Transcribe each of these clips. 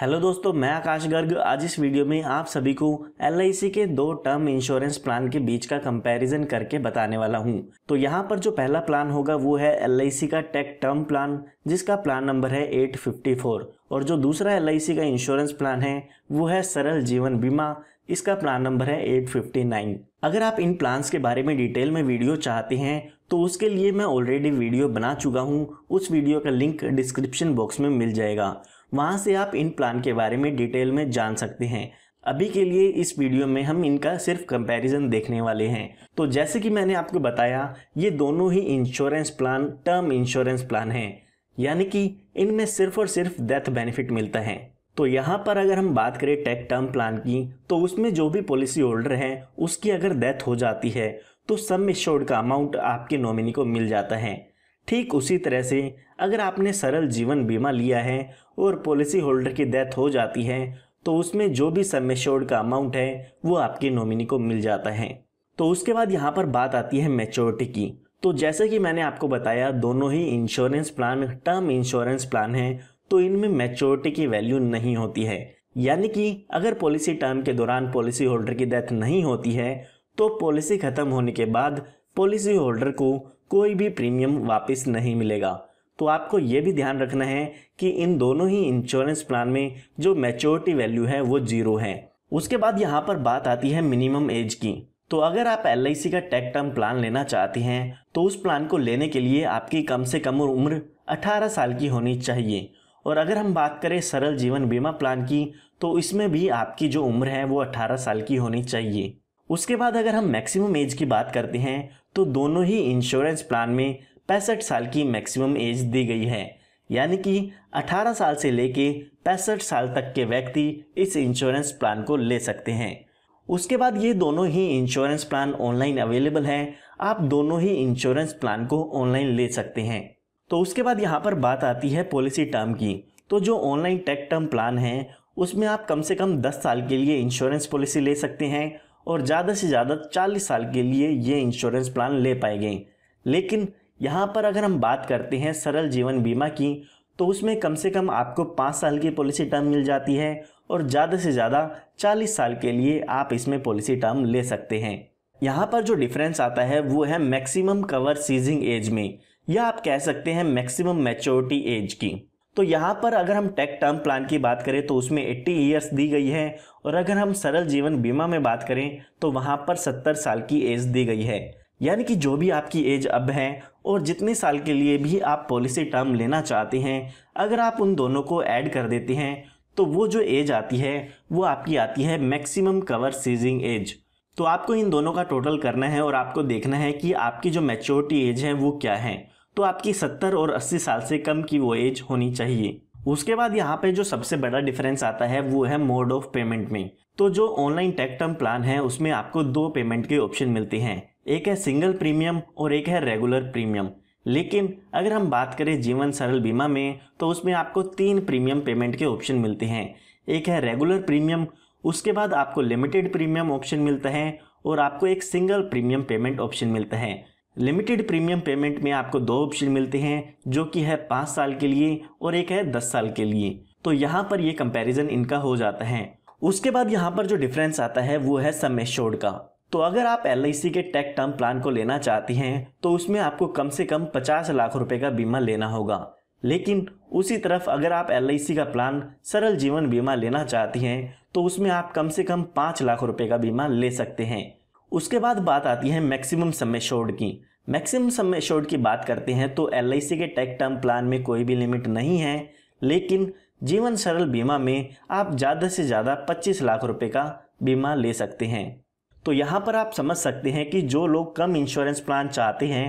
hello दोस्तों मैं आकाश गर्ग आज इस वीडियो में आप सभी को एल के दो टर्म इंश्योरेंस प्लान के बीच का कंपैरिजन करके बताने वाला हूं तो यहां पर जो पहला प्लान होगा वो है एल का टेक टर्म प्लान जिसका प्लान नंबर है 854 और जो दूसरा एल का इंश्योरेंस प्लान है वो है सरल जीवन बीमा इसका प्लान नंबर है 859 अगर आप इन प्लान्स के बारे में डिटेल में वीडियो चाहते हैं तो उसके लिए मैं ऑलरेडी वीडियो बना चुका हूँ उस वीडियो का लिंक डिस्क्रिप्शन बॉक्स में मिल जाएगा वहाँ से आप इन प्लान के बारे में डिटेल में जान सकते हैं अभी के लिए इस वीडियो में हम इनका सिर्फ कंपैरिजन देखने वाले हैं तो जैसे कि मैंने आपको बताया ये दोनों ही insurance plan term insurance plan हैं यानी कि इनमें सिर्फ और सिर्फ डेथ बेनिफिट मिलता है तो यहाँ पर अगर हम बात करें टेक टर्म प्लान की तो उसमें जो भी पॉलिसी होल्डर है उसकी अगर डेथ हो जाती है तो सम इश्योर्ड का अमाउंट आपके नॉमिनी को मिल जाता है ठीक उसी तरह से अगर आपने सरल जीवन बीमा लिया है और पॉलिसी होल्डर की डेथ हो जाती है तो उसमें जो भी मेच्योर्ड का अमाउंट है वो आपके नॉमिनी को मिल जाता है तो उसके बाद यहाँ पर बात आती है मेच्योरिटी की तो जैसे कि मैंने आपको बताया दोनों ही insurance plan term insurance plan है तो इनमें मेच्योरिटी की वैल्यू नहीं होती है यानी कि अगर पॉलिसी टर्म के दौरान पॉलिसी होल्डर की डेथ नहीं होती है तो पॉलिसी खत्म होने के बाद पॉलिसी होल्डर को कोई भी प्रीमियम वापस नहीं मिलेगा तो आपको ये भी ध्यान रखना है कि इन दोनों ही इंश्योरेंस प्लान में जो मेच्योरिटी वैल्यू है वो जीरो है उसके बाद यहाँ पर बात आती है मिनिमम एज की तो अगर आप एल का टेक टर्म प्लान लेना चाहते हैं तो उस प्लान को लेने के लिए आपकी कम से कम उम्र 18 साल की होनी चाहिए और अगर हम बात करें सरल जीवन बीमा प्लान की तो इसमें भी आपकी जो उम्र है वो 18 साल की होनी चाहिए उसके बाद अगर हम मैक्सिमम एज की बात करते हैं तो दोनों ही इंश्योरेंस प्लान में पैंसठ साल की मैक्सिमम एज दी गई है यानी कि 18 साल से लेके पैंसठ साल तक के व्यक्ति इस इंश्योरेंस प्लान को ले सकते हैं उसके बाद ये दोनों ही इंश्योरेंस प्लान ऑनलाइन अवेलेबल हैं आप दोनों ही इंश्योरेंस प्लान को ऑनलाइन ले सकते हैं तो उसके बाद यहाँ पर बात आती है पॉलिसी टर्म की तो जो ऑनलाइन टेक टर्म प्लान है उसमें आप कम से कम 10 साल के लिए इंश्योरेंस पॉलिसी ले सकते हैं और ज़्यादा से ज़्यादा 40 साल के लिए ये इंश्योरेंस प्लान ले पाएंगे लेकिन यहाँ पर अगर हम बात करते हैं सरल जीवन बीमा की तो उसमें कम से कम आपको पाँच साल की पॉलिसी टर्म मिल जाती है और ज़्यादा से ज़्यादा चालीस साल के लिए आप इसमें पॉलिसी टर्म ले सकते हैं यहाँ पर जो डिफरेंस आता है वो है मैक्सिमम कवर सीजिंग एज में या आप कह सकते हैं मैक्सिमम मैच्योरिटी एज की तो यहाँ पर अगर हम टेक टर्म प्लान की बात करें तो उसमें 80 ईयर्स दी गई है और अगर हम सरल जीवन बीमा में बात करें तो वहाँ पर 70 साल की एज दी गई है यानी कि जो भी आपकी एज अब है और जितने साल के लिए भी आप पॉलिसी टर्म लेना चाहते हैं अगर आप उन दोनों को ऐड कर देते हैं तो वो जो एज आती है वो आपकी आती है मैक्सिमम कवर सीजिंग एज तो आपको इन दोनों का टोटल करना है और आपको देखना है कि आपकी जो मैच्योरिटी एज है वो क्या है तो आपकी सत्तर और अस्सी साल से कम की वो एज होनी चाहिए उसके बाद यहाँ पे जो सबसे बड़ा डिफरेंस आता है वो है मोड ऑफ पेमेंट में तो जो ऑनलाइन टेक टर्म प्लान है उसमें आपको दो पेमेंट के ऑप्शन मिलते हैं एक है सिंगल प्रीमियम और एक है रेगुलर प्रीमियम लेकिन अगर हम बात करें जीवन सरल बीमा में तो उसमें आपको तीन प्रीमियम पेमेंट के ऑप्शन मिलते हैं एक है रेगुलर प्रीमियम उसके बाद आपको लिमिटेड प्रीमियम ऑप्शन मिलता है और आपको एक सिंगल प्रीमियम पेमेंट ऑप्शन मिलता है लिमिटेड प्रीमियम पेमेंट में आपको दो ऑप्शन मिलते हैं जो कि है पाँच साल के लिए और एक है दस साल के लिए तो यहाँ पर ये कंपैरिजन इनका हो जाता है उसके बाद यहाँ पर जो डिफरेंस आता है वो है सम एश्योर्ड का तो अगर आप एल के टेक टर्म प्लान को लेना चाहती हैं तो उसमें आपको कम से कम पचास लाख रुपये का बीमा लेना होगा लेकिन उसी तरफ अगर आप एल का प्लान सरल जीवन बीमा लेना चाहती हैं तो उसमें आप कम से कम पाँच लाख रुपये का बीमा ले सकते हैं उसके बाद बात आती है मैक्सिमम समय शोर्ड की मैक्सिमम सम एश्योर्ड की बात करते हैं तो एल के टैक टर्म प्लान में कोई भी लिमिट नहीं है लेकिन जीवन सरल बीमा में आप ज़्यादा से ज़्यादा 25 लाख रुपए का बीमा ले सकते हैं तो यहाँ पर आप समझ सकते हैं कि जो लोग कम इंश्योरेंस प्लान चाहते हैं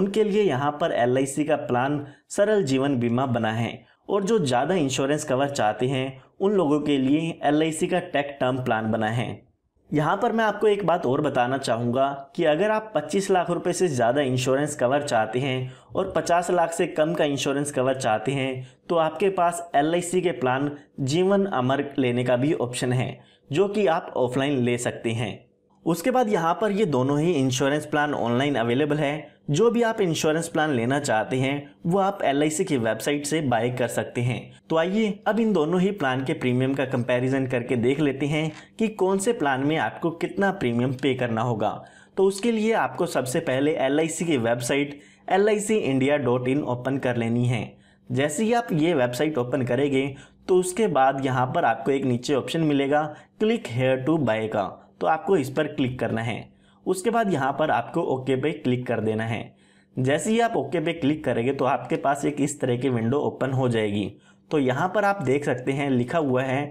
उनके लिए यहाँ पर एल का प्लान सरल जीवन बीमा बना है और जो ज़्यादा इंश्योरेंस कवर चाहते हैं उन लोगों के लिए एल का टैक टर्म प्लान बना है यहाँ पर मैं आपको एक बात और बताना चाहूँगा कि अगर आप 25 लाख रुपए से ज़्यादा इंश्योरेंस कवर चाहते हैं और 50 लाख से कम का इंश्योरेंस कवर चाहते हैं तो आपके पास एल के प्लान जीवन अमर लेने का भी ऑप्शन है जो कि आप ऑफलाइन ले सकते हैं उसके बाद यहाँ पर ये दोनों ही इंश्योरेंस प्लान ऑनलाइन अवेलेबल है जो भी आप इंश्योरेंस प्लान लेना चाहते हैं वो आप एल की वेबसाइट से बाय कर सकते हैं तो आइए अब इन दोनों ही प्लान के प्रीमियम का कंपैरिजन करके देख लेते हैं कि कौन से प्लान में आपको कितना प्रीमियम पे करना होगा तो उसके लिए आपको सबसे पहले एल की वेबसाइट एल ओपन कर लेनी है जैसे ही आप ये वेबसाइट ओपन करेंगे तो उसके बाद यहाँ पर आपको एक नीचे ऑप्शन मिलेगा क्लिक हेयर टू बाय का तो आपको इस पर क्लिक करना है उसके बाद यहाँ पर आपको ओके पे क्लिक कर देना है जैसे ही आप ओके पे क्लिक करेंगे तो आपके पास एक इस तरह की विंडो ओपन हो जाएगी तो यहाँ पर आप देख सकते हैं लिखा हुआ है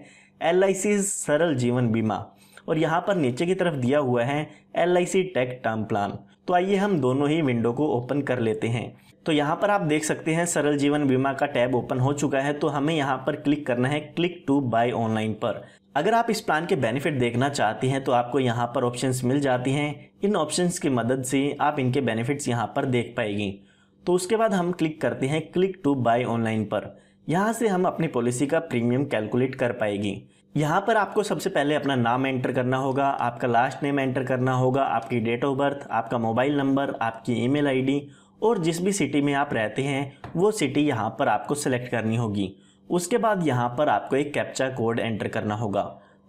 एल सरल जीवन बीमा और यहाँ पर नीचे की तरफ दिया हुआ है L I C tech term plan तो आइए हम दोनों ही विंडो को ओपन कर लेते हैं तो यहाँ पर आप देख सकते हैं सरल जीवन बीमा का टैब ओपन हो चुका है तो हमें यहाँ पर क्लिक करना है क्लिक टू बाय ऑनलाइन पर अगर आप इस प्लान के बेनिफिट देखना चाहते हैं तो आपको यहाँ पर ऑप्शंस मिल जाती हैं इन ऑप्शंस की मदद से आप इनके बेनिफिट्स यहाँ पर देख पाएगी तो उसके बाद हम क्लिक करते हैं क्लिक टू बाय ऑनलाइन पर यहाँ से हम अपनी पॉलिसी का प्रीमियम कैलकुलेट कर पाएगी यहाँ पर आपको सबसे पहले अपना नाम एंटर करना होगा आपका लास्ट नेम एंटर करना होगा आपकी डेट ऑफ बर्थ आपका मोबाइल नंबर आपकी ईमेल आईडी और जिस भी सिटी में आप रहते हैं वो सिटी यहाँ पर आपको सेलेक्ट करनी होगी उसके बाद यहाँ पर आपको एक कैप्चा कोड एंटर करना होगा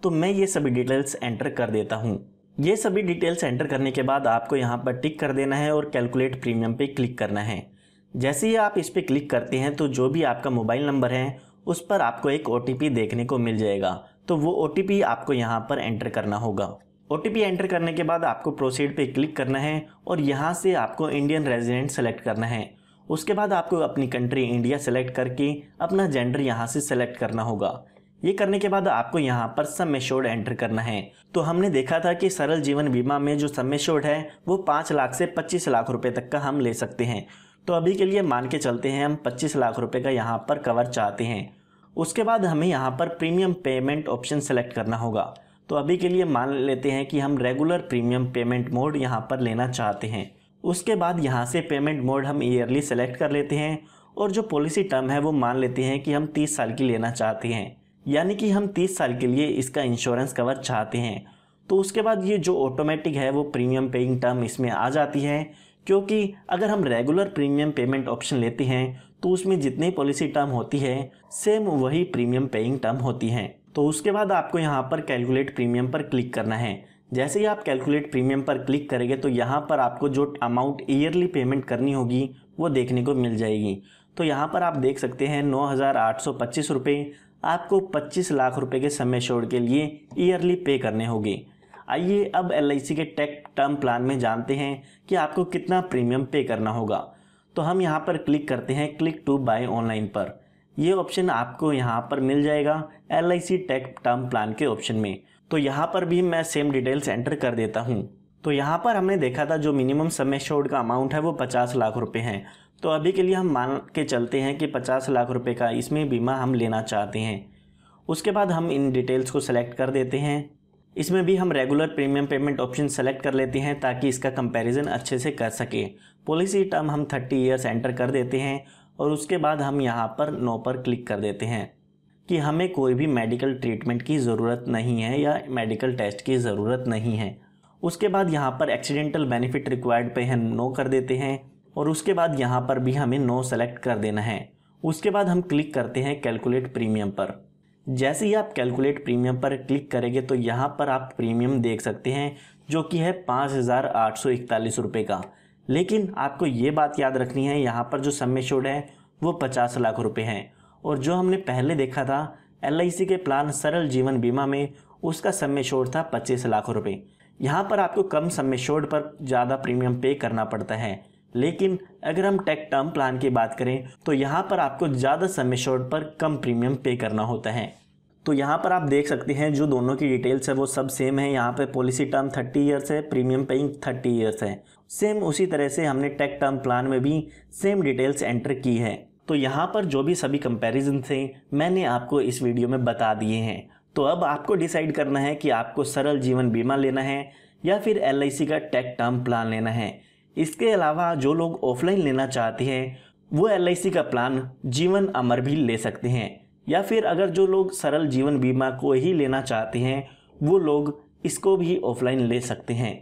तो मैं ये सभी डिटेल्स एंटर कर देता हूँ ये सभी डिटेल्स एंटर करने के बाद आपको यहाँ पर टिक कर देना है और कैलकुलेट प्रीमियम पे क्लिक करना है जैसे ही आप इस पर क्लिक करते हैं तो जो भी आपका मोबाइल नंबर है उस पर आपको एक ओ देखने को मिल जाएगा तो वो ओ आपको यहाँ पर एंटर करना होगा ओ एंटर करने के बाद आपको प्रोसीड पे क्लिक करना है और यहाँ से आपको इंडियन रेजिडेंट सेलेक्ट करना है उसके बाद आपको अपनी कंट्री इंडिया सेलेक्ट करके अपना जेंडर यहाँ से सेलेक्ट करना होगा ये करने के बाद आपको यहाँ पर सम एश्योर्ड एंटर करना है तो हमने देखा था कि सरल जीवन बीमा में जो सम एश्योर्ड है वो पाँच लाख से पच्चीस लाख रुपए तक का हम ले सकते हैं तो अभी के लिए मान के चलते हैं हम पच्चीस लाख रुपए का यहाँ पर कवर चाहते हैं उसके बाद हमें यहाँ पर प्रीमियम पेमेंट ऑप्शन सेलेक्ट करना होगा तो अभी के लिए मान लेते हैं कि हम रेगुलर प्रीमियम पेमेंट मोड यहाँ पर लेना चाहते हैं उसके बाद यहाँ से पेमेंट मोड हम ईयरली सेलेक्ट कर लेते हैं और जो पॉलिसी टर्म है वो मान लेते हैं कि हम तीस साल की लेना चाहते हैं यानी कि हम तीस साल के लिए इसका इंश्योरेंस कवर चाहते हैं तो उसके बाद ये जो ऑटोमेटिक है वो प्रीमियम पेइंग टर्म इसमें आ जाती है क्योंकि अगर हम रेगुलर प्रीमियम पेमेंट ऑप्शन लेते हैं तो उसमें जितनी पॉलिसी टर्म होती है सेम वही प्रीमियम पेइंग टर्म होती हैं तो उसके बाद आपको यहाँ पर कैलकुलेट प्रीमियम पर क्लिक करना है जैसे ही आप कैलकुलेट प्रीमियम पर क्लिक करेंगे तो यहाँ पर आपको जो अमाउंट ईयरली पेमेंट करनी होगी वो देखने को मिल जाएगी तो यहाँ पर आप देख सकते हैं नौ हज़ार आठ सौ पच्चीस रुपये आपको पच्चीस लाख रुपए के समय शोर के लिए ईयरली पे करने होंगे आइए अब एल के टेक टर्म प्लान में जानते हैं कि आपको कितना प्रीमियम पे करना होगा तो हम यहाँ पर क्लिक करते हैं क्लिक टू बाय ऑनलाइन पर ये ऑप्शन आपको यहाँ पर मिल जाएगा एल टेक टर्म प्लान के ऑप्शन में तो यहाँ पर भी मैं सेम डिटेल्स एंटर कर देता हूँ तो यहाँ पर हमने देखा था जो मिनिमम समय शोड का अमाउंट है वो पचास लाख रुपये हैं तो अभी के लिए हम मान के चलते हैं कि पचास लाख रुपये का इसमें बीमा हम लेना चाहते हैं उसके बाद हम इन डिटेल्स को सेलेक्ट कर देते हैं इसमें भी हम regular premium payment option select कर लेते हैं ताकि इसका कंपैरिजन अच्छे से कर सकें पॉलिसी टर्म हम थर्टी ईयर्स एंटर कर देते हैं और उसके बाद हम यहाँ पर नो पर क्लिक कर देते हैं कि हमें कोई भी मेडिकल ट्रीटमेंट की ज़रूरत नहीं है या मेडिकल टेस्ट की ज़रूरत नहीं है उसके बाद यहाँ पर एक्सीडेंटल बेनिफिट रिक्वायर्ड पे हम नो कर देते हैं और उसके बाद यहाँ पर भी हमें नो सेलेक्ट कर देना है उसके बाद हम क्लिक करते हैं कैलकुलेट प्रीमियम पर जैसे ही आप कैलकुलेट प्रीमियम पर क्लिक करेंगे तो यहाँ पर आप प्रीमियम देख सकते हैं जो कि है पाँच हज़ार आठ सौ इकतालीस रुपये का लेकिन आपको ये बात याद रखनी है यहाँ पर जो सम्मेशोड है वो पचास लाख रुपये हैं और जो हमने पहले देखा था एल के प्लान सरल जीवन बीमा में उसका समय शोर था पच्चीस लाख रुपये यहाँ पर आपको कम समय शोर पर ज़्यादा प्रीमियम पे करना पड़ता है लेकिन अगर हम टेक टर्म प्लान की बात करें तो यहाँ पर आपको ज़्यादा समय शोर पर कम प्रीमियम पे करना होता है तो यहाँ पर आप देख सकते हैं जो दोनों की डिटेल्स है वो सब सेम है यहाँ पर पॉलिसी टर्म थर्टी ईयर्स है प्रीमियम पेइंग थर्टी ईयर्स है सेम उसी तरह से हमने टेक टर्म प्लान में भी सेम डिटेल्स एंटर की है तो यहाँ पर जो भी सभी कंपैरिजन थे मैंने आपको इस वीडियो में बता दिए हैं तो अब आपको डिसाइड करना है कि आपको सरल जीवन बीमा लेना है या फिर एल का टेक टर्म प्लान लेना है इसके अलावा जो लोग ऑफलाइन लेना चाहते हैं वो एल का प्लान जीवन अमर भी ले सकते हैं या फिर अगर जो लोग सरल जीवन बीमा को ही लेना चाहते हैं वो लोग इसको भी ऑफलाइन ले सकते हैं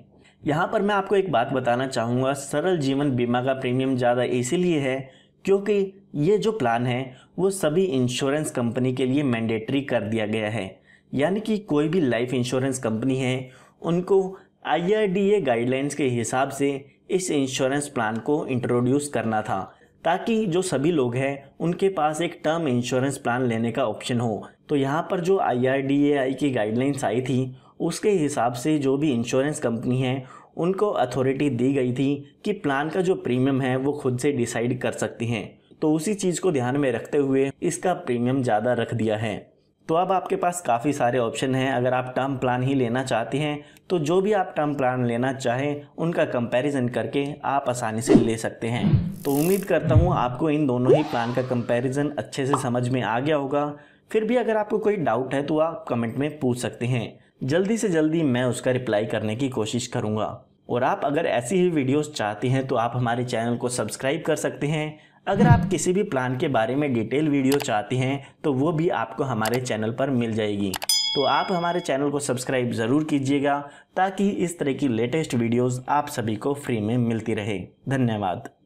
यहाँ पर मैं आपको एक बात बताना चाहूँगा सरल जीवन बीमा का प्रीमियम ज़्यादा इसीलिए है क्योंकि ये जो प्लान है वो सभी इंश्योरेंस कंपनी के लिए मैंडेटरी कर दिया गया है यानी कि कोई भी लाइफ इंश्योरेंस कंपनी है उनको आई गाइडलाइंस के हिसाब से इस इंश्योरेंस प्लान को इंट्रोड्यूस करना था ताकि जो सभी लोग हैं उनके पास एक टर्म इंश्योरेंस प्लान लेने का ऑप्शन हो तो यहाँ पर जो आई की गाइडलाइंस आई थी उसके हिसाब से जो भी इंश्योरेंस कंपनी है उनको अथॉरिटी दी गई थी कि प्लान का जो प्रीमियम है वो खुद से डिसाइड कर सकती हैं तो उसी चीज़ को ध्यान में रखते हुए इसका प्रीमियम ज़्यादा रख दिया है तो अब आपके पास काफ़ी सारे ऑप्शन हैं अगर आप टर्म प्लान ही लेना चाहते हैं तो जो भी आप टर्म प्लान लेना चाहें उनका कंपैरिजन करके आप आसानी से ले सकते हैं तो उम्मीद करता हूँ आपको इन दोनों ही प्लान का कंपैरिजन अच्छे से समझ में आ गया होगा फिर भी अगर आपको कोई डाउट है तो आप कमेंट में पूछ सकते हैं जल्दी से जल्दी मैं उसका रिप्लाई करने की कोशिश करूँगा और आप अगर ऐसी ही वीडियोज चाहते हैं तो आप हमारे चैनल को सब्सक्राइब कर सकते हैं अगर आप किसी भी प्लान के बारे में डिटेल वीडियो चाहते हैं तो वो भी आपको हमारे चैनल पर मिल जाएगी तो आप हमारे चैनल को सब्सक्राइब ज़रूर कीजिएगा ताकि इस तरह की लेटेस्ट वीडियोस आप सभी को फ्री में मिलती रहे धन्यवाद